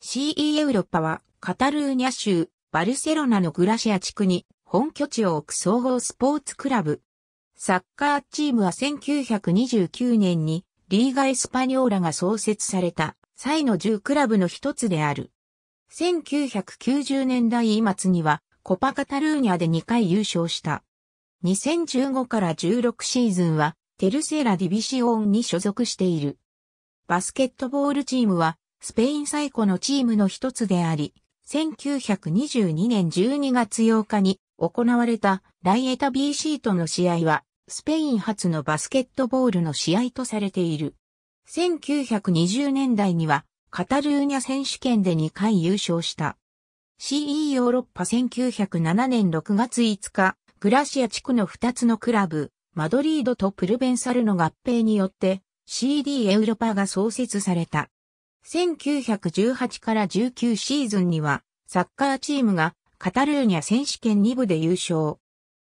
CE ヨロッパはカタルーニャ州バルセロナのグラシア地区に本拠地を置く総合スポーツクラブ。サッカーチームは1929年にリーガ・エスパニョーラが創設された際の10クラブの一つである。1990年代末にはコパカタルーニャで2回優勝した。2015から16シーズンはテルセーラディビシオンに所属している。バスケットボールチームはスペイン最古のチームの一つであり、1922年12月8日に行われたライエタ BC との試合は、スペイン初のバスケットボールの試合とされている。1920年代には、カタルーニャ選手権で2回優勝した。CE ヨーロッパ1907年6月5日、グラシア地区の2つのクラブ、マドリードとプルベンサルの合併によって CD エウロパが創設された。1918から19シーズンには、サッカーチームがカタルーニャ選手権2部で優勝。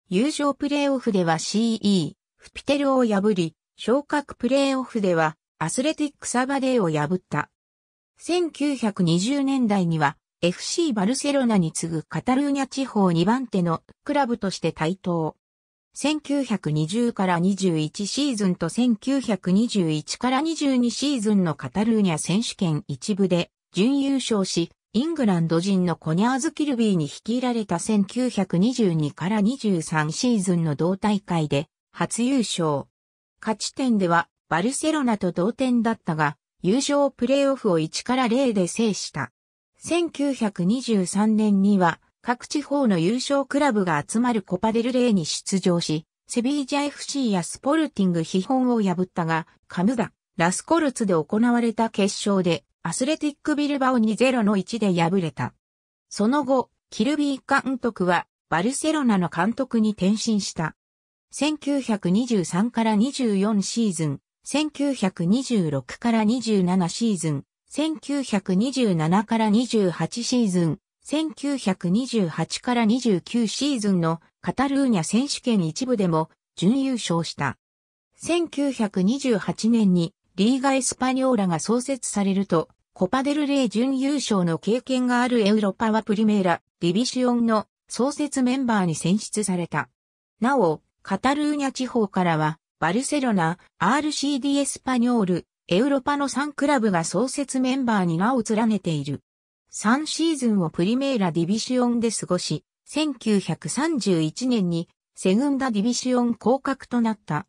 優勝プレーオフでは CE、フピテルを破り、昇格プレーオフではアスレティックサバデーを破った。1920年代には FC バルセロナに次ぐカタルーニャ地方2番手のクラブとして台頭。1920から21シーズンと1921から22シーズンのカタルーニャ選手権一部で準優勝し、イングランド人のコニャーズ・キルビーに率いられた1922から23シーズンの同大会で初優勝。勝ち点ではバルセロナと同点だったが、優勝プレーオフを1から0で制した。1923年には各地方の優勝クラブが集まるコパデルレーに出場し、セビージャ FC やスポルティング基本を破ったが、カムダ、ラスコルツで行われた決勝で、アスレティックビルバオに0の1で敗れた。その後、キルビー監督は、バルセロナの監督に転身した。1923から24シーズン、1926から27シーズン、1927から28シーズン、1928から29シーズンのカタルーニャ選手権一部でも準優勝した。1928年にリーガ・エスパニョーラが創設されると、コパデルレイ準優勝の経験があるエウロパはプリメーラ、ディビシオンの創設メンバーに選出された。なお、カタルーニャ地方からは、バルセロナ、RCD エスパニョール、エウロパの3クラブが創設メンバーに名を連ねている。3シーズンをプリメーラディビシオンで過ごし、1931年にセグンダディビシオン降格となった。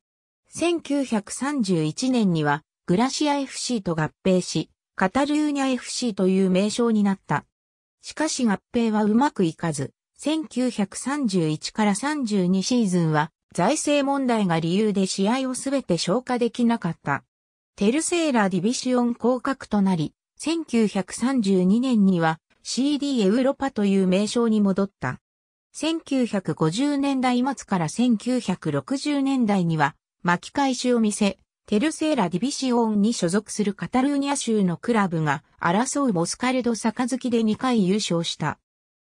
1931年にはグラシア FC と合併し、カタルーニャ FC という名称になった。しかし合併はうまくいかず、1931から32シーズンは財政問題が理由で試合をすべて消化できなかった。テルセーラディビシオン降格となり、1932年には CD エウロパという名称に戻った。1950年代末から1960年代には巻き返しを見せ、テルセーラ・ディビシオンに所属するカタルーニャ州のクラブが争うモスカルドキで2回優勝した。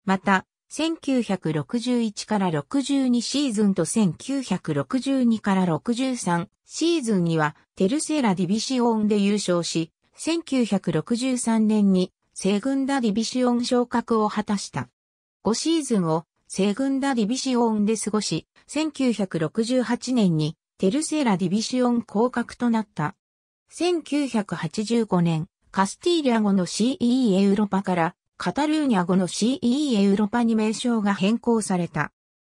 また、1961から62シーズンと1962から63シーズンにはテルセーラ・ディビシオンで優勝し、1963年に西軍ダディビシオン昇格を果たした。5シーズンを西軍ダディビシオンで過ごし、1968年にテルセラディビシオン降格となった。1985年、カスティーリャ語の CE エウロパからカタルーニャ語の CE エウロパに名称が変更された。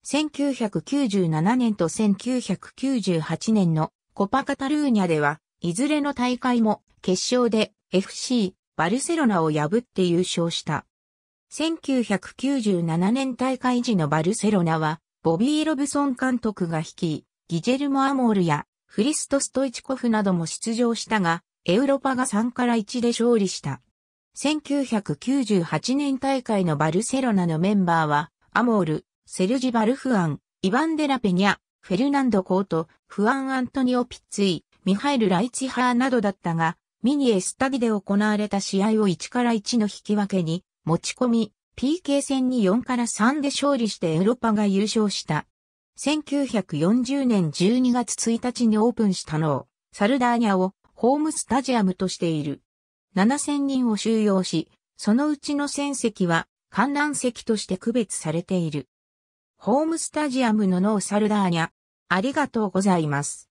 1997年と1998年のコパカタルーニャではいずれの大会も決勝で FC バルセロナを破って優勝した。1997年大会時のバルセロナは、ボビー・ロブソン監督が率い、ギジェルモ・アモールやフリスト・ストイチコフなども出場したが、エウロパが3から1で勝利した。1998年大会のバルセロナのメンバーは、アモール、セルジ・バルフアン、イバンデラ・ペニャ、フェルナンド・コート、フアン・アントニオ・ピッツィ、ミハイル・ライチハーなどだったが、ミニエスタディで行われた試合を1から1の引き分けに持ち込み、PK 戦に4から3で勝利してエロパが優勝した。1940年12月1日にオープンしたのを、サルダーニャをホームスタジアムとしている。7000人を収容し、そのうちの1000席は観覧席として区別されている。ホームスタジアムのノーサルダーニャ、ありがとうございます。